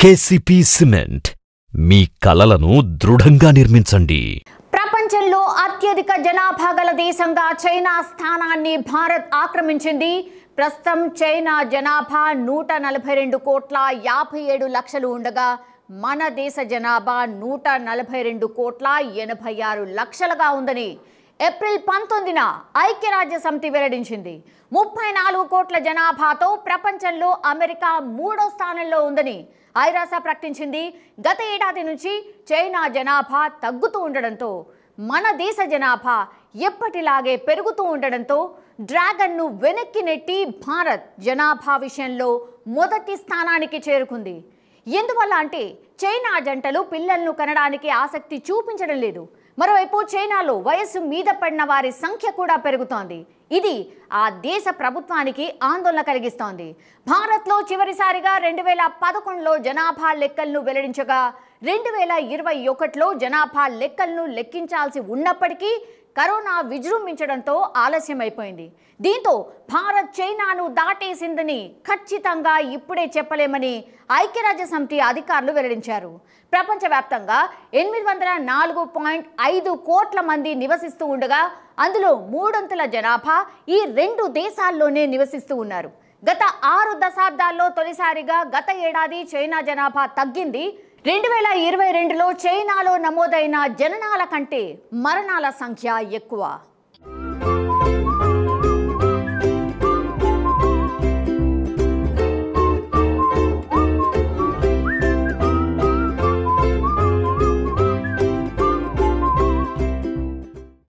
KCP cement మీ కలలను దృఢంగా నిర్మించండి ప్రపంచంలో అత్యధిక జనాభా గల దేశంగా చైనా స్థానాన్ని భారత్ ఆక్రమించింది ప్రస్తుతం చైనా జనాభా నూట నలభై రెండు కోట్ల యాభై ఏడు లక్షలు ఉండగా మన దేశ జనాభా నూట నలభై రెండు కోట్ల ఎనభై ఆరు లక్షలుగా ఉందని ఏప్రిల్ పంతొమ్మిదిన ఐక్యరాజ్య సమితి వెల్లడించింది ముప్పై నాలుగు కోట్ల జనాభాతో ప్రపంచంలో అమెరికా మూడో స్థానంలో ఉందని ఐరాస ప్రకటించింది గత ఏడాది నుంచి చైనా జనాభా తగ్గుతూ ఉండడంతో మన దేశ జనాభా ఎప్పటిలాగే పెరుగుతూ ఉండడంతో డ్రాగన్ను వెనక్కి నెట్టి భారత్ జనాభా విషయంలో మొదటి స్థానానికి చేరుకుంది ఎందువల్ల అంటే చైనా జంటలు పిల్లలను కనడానికి ఆసక్తి చూపించడం లేదు మరోవైపు చైనాలో వయస్సు మీద పడిన వారి సంఖ్య కూడా పెరుగుతోంది ఇది ఆ దేశ ప్రభుత్వానికి ఆందోళన కలిగిస్తోంది భారత్లో చివరిసారిగా రెండు వేల పదకొండులో జనాభా లెక్కలను వెల్లడించగా రెండు వేల ఇరవై ఒకటిలో జనాభా లెక్కలను లెక్కించాల్సి ఉన్నప్పటికీ కరోనా విజృంభించడంతో ఆలస్యమైపోయింది దీంతో భారత్ చైనాను దాటేసిందని ఖచ్చితంగా ఇప్పుడే చెప్పలేమని ఐక్యరాజ్య సమితి అధికారులు వెల్లడించారు ప్రపంచవ్యాప్తంగా ఎనిమిది వందల నాలుగు పాయింట్ ఐదు కోట్ల మంది నివసిస్తూ ఉండగా అందులో మూడొంతుల జనాభా ఈ రెండు దేశాల్లోనే నివసిస్తూ ఉన్నారు గత ఆరు దశాబ్దాల్లో తొలిసారిగా గత ఏడాది చైనా జనాభా తగ్గింది రెండు వేల ఇరవై రెండులో చైనాలో నమోదైన జననాల కంటే మరణాల సంఖ్య ఎక్కువ